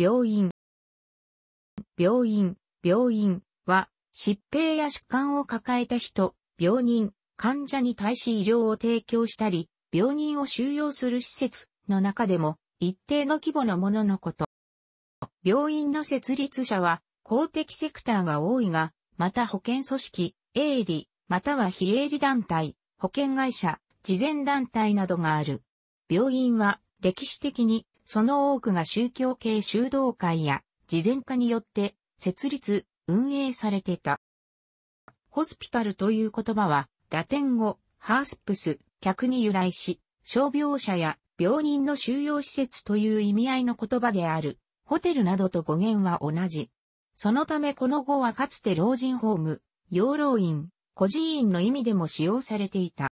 病院。病院、病院は、疾病や疾患を抱えた人、病人、患者に対し医療を提供したり、病人を収容する施設の中でも、一定の規模のもののこと。病院の設立者は、公的セクターが多いが、また保険組織、営利、または非営利団体、保険会社、慈善団体などがある。病院は歴史的にその多くが宗教系修道会や、慈善家によって、設立、運営されてた。ホスピタルという言葉は、ラテン語、ハースプス、客に由来し、傷病者や病人の収容施設という意味合いの言葉である、ホテルなどと語源は同じ。そのためこの語はかつて老人ホーム、養老院、孤児院の意味でも使用されていた。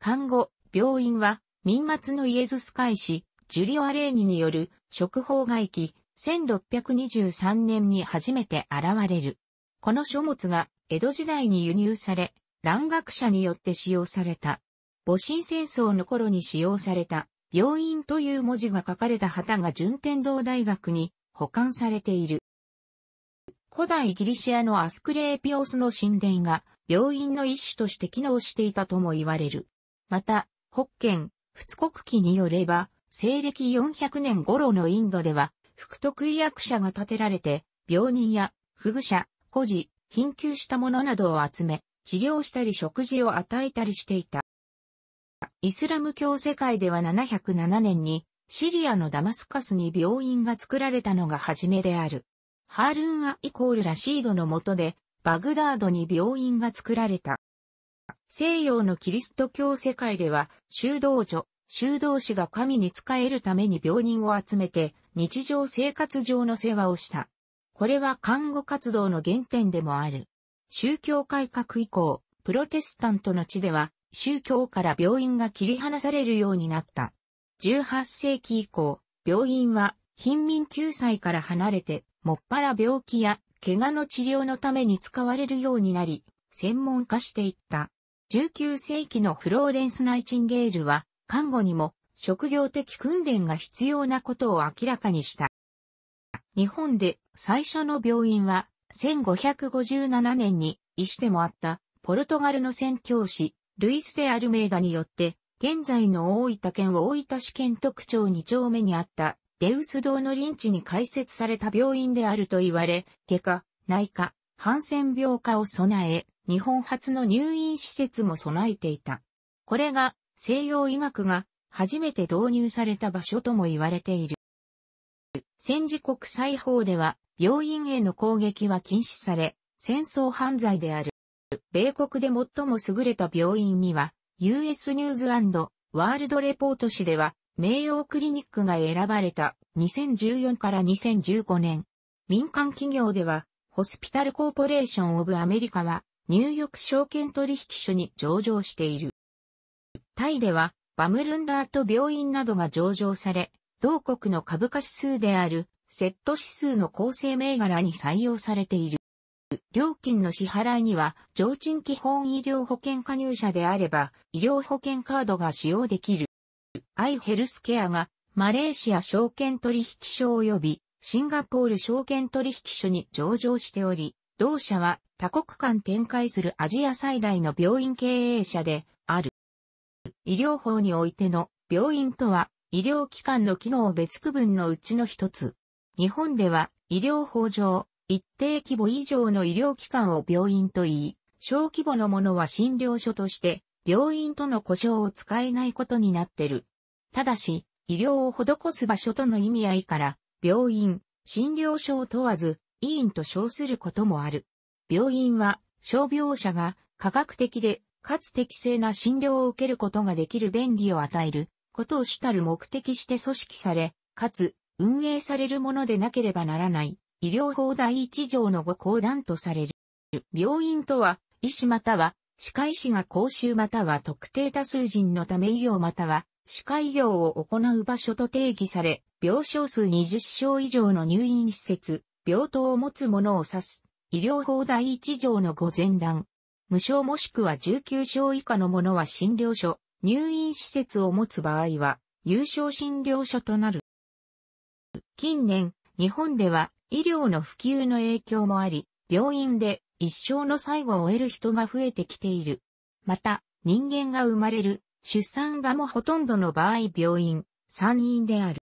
看護、病院は、民末のイエズス会士、ジュリオ・アレーニによる食法外記1623年に初めて現れる。この書物が江戸時代に輸入され、蘭学者によって使用された。戊辰戦争の頃に使用された病院という文字が書かれた旗が順天堂大学に保管されている。古代ギリシアのアスクレーピオスの神殿が病院の一種として機能していたとも言われる。また、北県、仏国記によれば、西暦400年頃のインドでは、福徳医薬者が建てられて、病人や、不具者、孤児、緊急した者などを集め、治療したり食事を与えたりしていた。イスラム教世界では707年に、シリアのダマスカスに病院が作られたのが初めである。ハールン・ア・イコール・ラシードの下で、バグダードに病院が作られた。西洋のキリスト教世界では、修道女、修道士が神に仕えるために病人を集めて、日常生活上の世話をした。これは看護活動の原点でもある。宗教改革以降、プロテスタントの地では、宗教から病院が切り離されるようになった。18世紀以降、病院は貧民救済から離れて、もっぱら病気や怪我の治療のために使われるようになり、専門化していった。19世紀のフローレンス・ナイチンゲールは、看護にも職業的訓練が必要なことを明らかにした。日本で最初の病院は1557年に医師でもあったポルトガルの宣教師ルイス・デ・アルメイダによって現在の大分県大分市県特徴2丁目にあったデウス堂の臨地に開設された病院であると言われ、外科、内科、ハンセン病科を備え、日本初の入院施設も備えていた。これが西洋医学が初めて導入された場所とも言われている。戦時国際法では病院への攻撃は禁止され、戦争犯罪である。米国で最も優れた病院には、US ニューズワールドレポート誌では、名誉クリニックが選ばれた2014から2015年。民間企業では、ホスピタルコーポレーションオブアメリカは、ニューヨーク証券取引所に上場している。タイでは、バムルンラート病院などが上場され、同国の株価指数である、セット指数の構成銘柄に採用されている。料金の支払いには、常賃基本医療保険加入者であれば、医療保険カードが使用できる。アイヘルスケアが、マレーシア証券取引所及び、シンガポール証券取引所に上場しており、同社は多国間展開するアジア最大の病院経営者で、医療法においての病院とは医療機関の機能別区分のうちの一つ。日本では医療法上、一定規模以上の医療機関を病院と言い、小規模のものは診療所として病院との呼称を使えないことになってる。ただし、医療を施す場所との意味合いから、病院、診療所を問わず、医院と称することもある。病院は、傷病者が科学的でかつ適正な診療を受けることができる便宜を与えることを主たる目的して組織され、かつ運営されるものでなければならない医療法第一条の5項団とされる。病院とは、医師または歯科医師が公衆または特定多数人のため医療または歯科医療を行う場所と定義され、病床数20床以上の入院施設、病棟を持つ者を指す。医療法第一条の5前段、無償もしくは19床以下の者は診療所、入院施設を持つ場合は、有償診療所となる。近年、日本では医療の普及の影響もあり、病院で一生の最後を得る人が増えてきている。また、人間が生まれる出産場もほとんどの場合病院、産院である。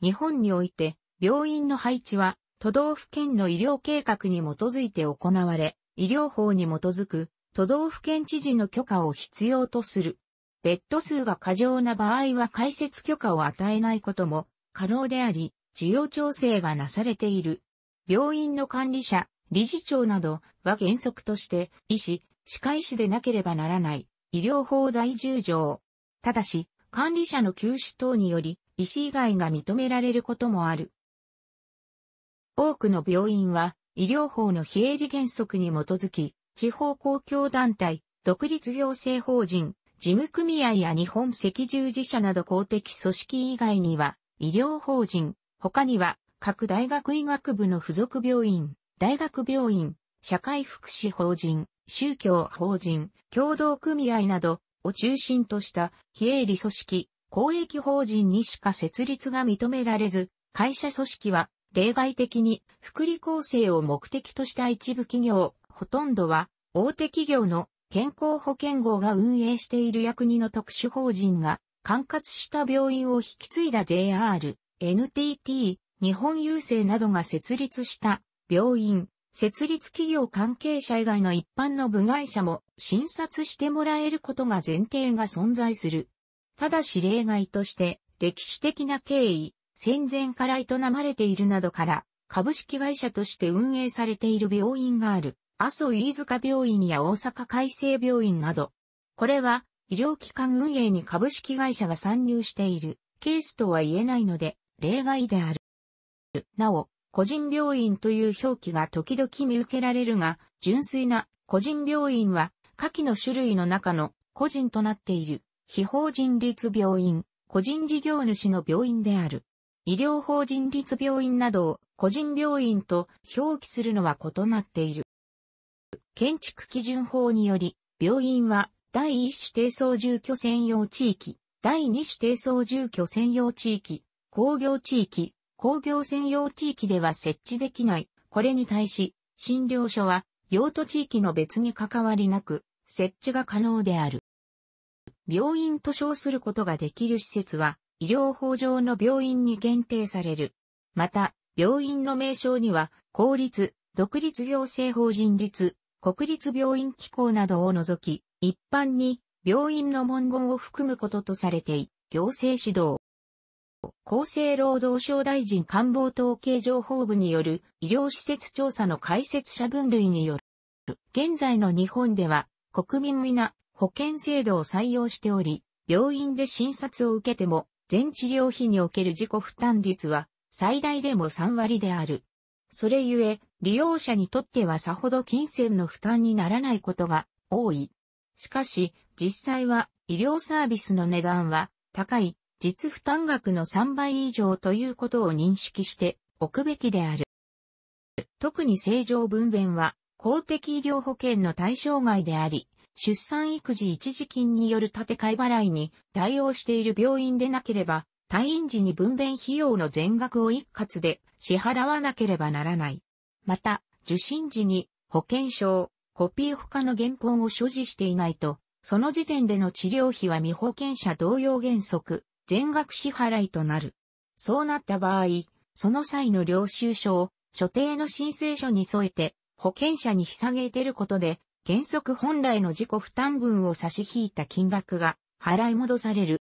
日本において病院の配置は都道府県の医療計画に基づいて行われ、医療法に基づく都道府県知事の許可を必要とする。ベッド数が過剰な場合は開設許可を与えないことも可能であり、需要調整がなされている。病院の管理者、理事長などは原則として医師、歯科医師でなければならない医療法第10条。ただし、管理者の休止等により医師以外が認められることもある。多くの病院は医療法の非営利原則に基づき、地方公共団体、独立行政法人、事務組合や日本赤十字社など公的組織以外には、医療法人、他には、各大学医学部の附属病院、大学病院、社会福祉法人、宗教法人、共同組合などを中心とした非営利組織、公益法人にしか設立が認められず、会社組織は例外的に福利厚生を目的とした一部企業、ほとんどは大手企業の健康保険号が運営している役国の特殊法人が管轄した病院を引き継いだ JR、NTT、日本郵政などが設立した病院、設立企業関係者以外の一般の部外者も診察してもらえることが前提が存在する。ただし例外として歴史的な経緯、戦前から営まれているなどから、株式会社として運営されている病院がある、阿蘇飯塚病院や大阪海生病院など。これは、医療機関運営に株式会社が参入しているケースとは言えないので、例外である。なお、個人病院という表記が時々見受けられるが、純粋な個人病院は、下記の種類の中の個人となっている、非法人立病院、個人事業主の病院である。医療法人立病院などを個人病院と表記するのは異なっている。建築基準法により、病院は第一種低層住居専用地域、第二種低層住居専用地域、工業地域、工業専用地域では設置できない。これに対し、診療所は用途地域の別に関わりなく、設置が可能である。病院と称することができる施設は、医療法上の病院に限定される。また、病院の名称には、公立、独立行政法人立、国立病院機構などを除き、一般に病院の文言を含むこととされてい、行政指導。厚生労働省大臣官房統計情報部による医療施設調査の解説者分類による。現在の日本では国民皆保険制度を採用しており、病院で診察を受けても全治療費における自己負担率は最大でも3割である。それゆえ、利用者にとってはさほど金銭の負担にならないことが多い。しかし、実際は医療サービスの値段は高い実負担額の3倍以上ということを認識しておくべきである。特に正常分娩は公的医療保険の対象外であり、出産育児一時金による建て替え払いに対応している病院でなければ、退院時に分娩費用の全額を一括で支払わなければならない。また、受診時に保険証、コピー他の原本を所持していないと、その時点での治療費は未保険者同様原則、全額支払いとなる。そうなった場合、その際の領収書を所定の申請書に添えて保険者に引下げ出ることで原則本来の自己負担分を差し引いた金額が払い戻される。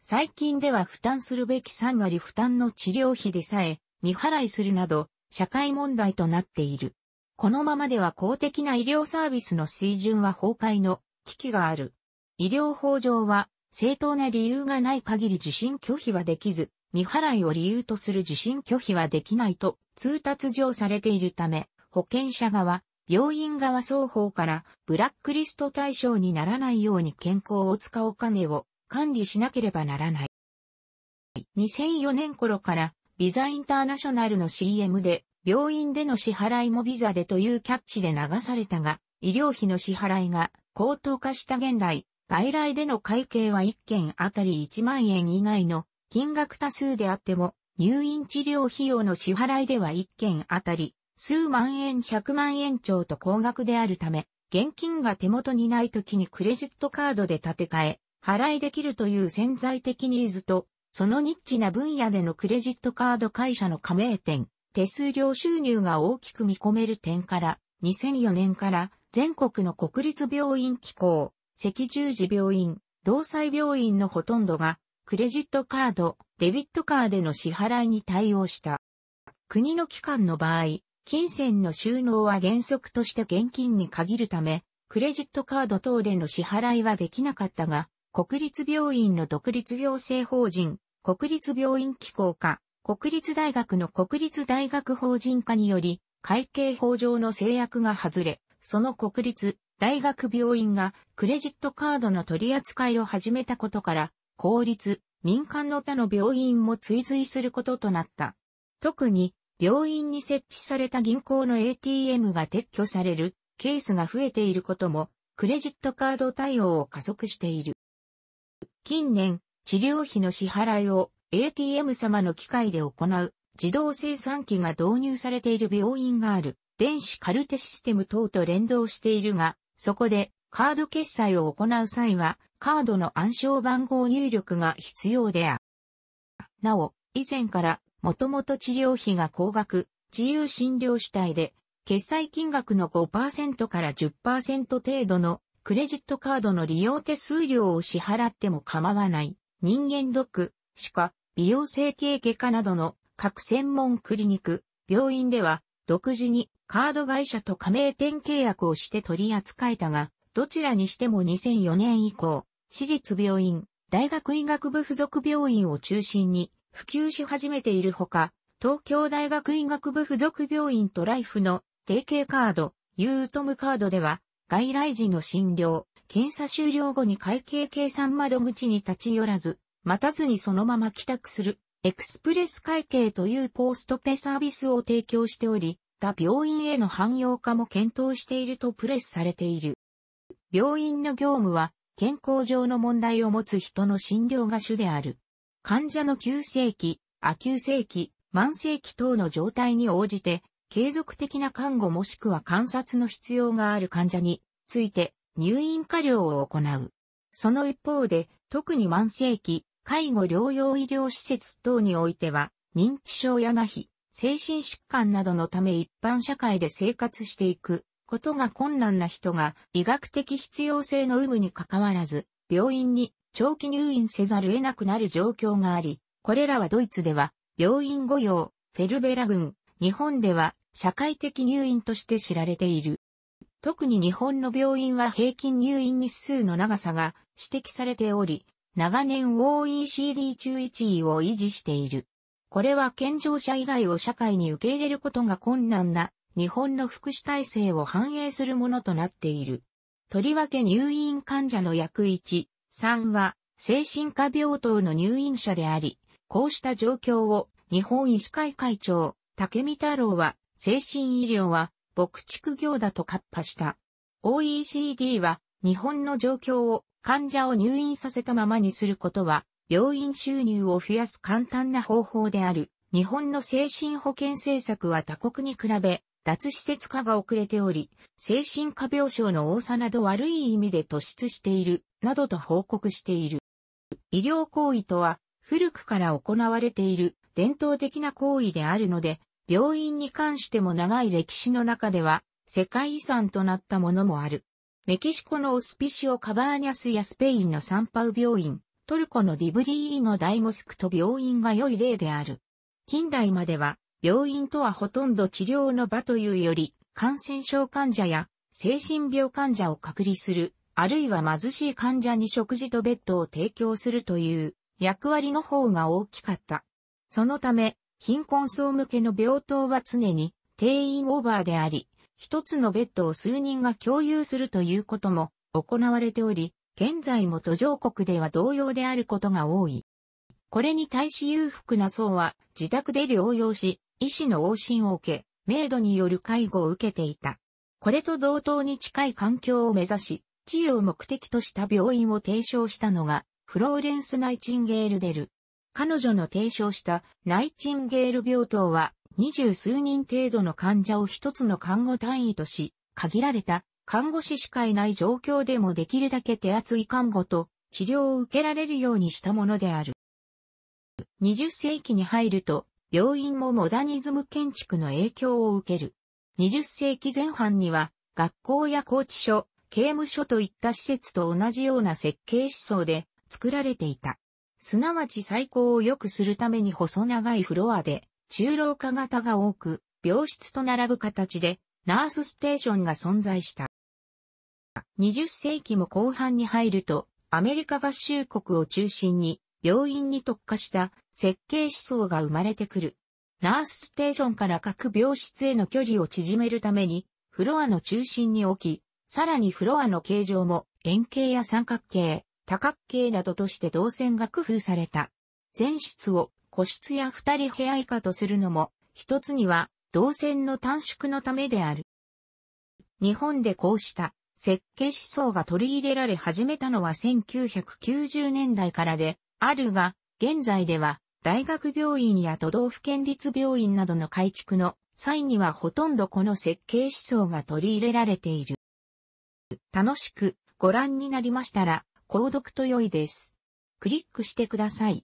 最近では負担するべき3割負担の治療費でさえ未払いするなど社会問題となっている。このままでは公的な医療サービスの水準は崩壊の危機がある。医療法上は正当な理由がない限り受診拒否はできず、未払いを理由とする受診拒否はできないと通達上されているため、保険者側、病院側双方からブラックリスト対象にならないように健康を使う金を管理しなければならない。2004年頃からビザインターナショナルの CM で病院での支払いもビザでというキャッチで流されたが、医療費の支払いが高騰化した現代、外来での会計は1件あたり1万円以内の金額多数であっても、入院治療費用の支払いでは1件あたり数万円100万円超と高額であるため、現金が手元にない時にクレジットカードで立て替え、払いできるという潜在的ニーズと、そのニッチな分野でのクレジットカード会社の加盟店、手数料収入が大きく見込める点から、2004年から全国の国立病院機構、赤十字病院、労災病院のほとんどが、クレジットカード、デビットカードでの支払いに対応した。国の機関の場合、金銭の収納は原則として現金に限るため、クレジットカード等での支払いはできなかったが、国立病院の独立行政法人、国立病院機構化、国立大学の国立大学法人化により、会計法上の制約が外れ、その国立大学病院がクレジットカードの取り扱いを始めたことから、公立、民間の他の病院も追随することとなった。特に病院に設置された銀行の ATM が撤去されるケースが増えていることも、クレジットカード対応を加速している。近年、治療費の支払いを ATM 様の機械で行う自動生産機が導入されている病院がある電子カルテシステム等と連動しているが、そこでカード決済を行う際はカードの暗証番号入力が必要である。なお、以前からもともと治療費が高額、自由診療主体で、決済金額の5%から10%程度のクレジットカードの利用手数料を支払っても構わない人間ドック、歯科、美容整形外科などの各専門クリニック、病院では独自にカード会社と加盟店契約をして取り扱えたが、どちらにしても2004年以降、私立病院、大学医学部附属病院を中心に普及し始めているほか、東京大学医学部附属病院とライフの提携カード、ユートムカードでは、外来時の診療、検査終了後に会計計算窓口に立ち寄らず、待たずにそのまま帰宅する、エクスプレス会計というポストペサービスを提供しており、他病院への汎用化も検討しているとプレスされている。病院の業務は、健康上の問題を持つ人の診療が主である。患者の急性期、亜急性期、慢性期等の状態に応じて、継続的な看護もしくは観察の必要がある患者について入院過療を行う。その一方で、特に慢性期、介護療養医療施設等においては、認知症や麻痺、精神疾患などのため一般社会で生活していくことが困難な人が医学的必要性の有無に関わらず、病院に長期入院せざる得なくなる状況があり、これらはドイツでは病院御用、フェルベラ群、日本では社会的入院として知られている。特に日本の病院は平均入院日数の長さが指摘されており、長年 OECD 中1位を維持している。これは健常者以外を社会に受け入れることが困難な日本の福祉体制を反映するものとなっている。とりわけ入院患者の約1、3は、精神科病棟の入院者であり、こうした状況を日本医師会会長、竹見太郎は、精神医療は牧畜業だと割破した。OECD は、日本の状況を患者を入院させたままにすることは、病院収入を増やす簡単な方法である。日本の精神保健政策は他国に比べ脱施設化が遅れており、精神科病床の多さなど悪い意味で突出している、などと報告している。医療行為とは、古くから行われている伝統的な行為であるので、病院に関しても長い歴史の中では、世界遺産となったものもある。メキシコのオスピシオ・カバーニャスやスペインのサンパウ病院、トルコのディブリーのダイモスクと病院が良い例である。近代までは、病院とはほとんど治療の場というより、感染症患者や精神病患者を隔離する、あるいは貧しい患者に食事とベッドを提供するという役割の方が大きかった。そのため、貧困層向けの病棟は常に定員オーバーであり、一つのベッドを数人が共有するということも行われており、現在も途上国では同様であることが多い。これに対し裕福な層は自宅で療養し、医師の往診を受け、メイドによる介護を受けていた。これと同等に近い環境を目指し、治癒を目的とした病院を提唱したのが、フローレンス・ナイチンゲールデル。彼女の提唱したナイチンゲール病棟は、二十数人程度の患者を一つの看護単位とし、限られた看護師しかいない状況でもできるだけ手厚い看護と治療を受けられるようにしたものである。20世紀に入ると、病院もモダニズム建築の影響を受ける。20世紀前半には、学校や拘置所、刑務所といった施設と同じような設計思想で作られていた。すなわち最高を良くするために細長いフロアで、中老化型が多く、病室と並ぶ形で、ナースステーションが存在した。20世紀も後半に入ると、アメリカ合衆国を中心に、病院に特化した設計思想が生まれてくる。ナースステーションから各病室への距離を縮めるために、フロアの中心に置き、さらにフロアの形状も円形や三角形、多角形などとして動線が工夫された。全室を個室や二人部屋以下とするのも、一つには動線の短縮のためである。日本でこうした設計思想が取り入れられ始めたのは1990年代からで、あるが、現在では大学病院や都道府県立病院などの改築の際にはほとんどこの設計思想が取り入れられている。楽しくご覧になりましたら、購読と良いです。クリックしてください。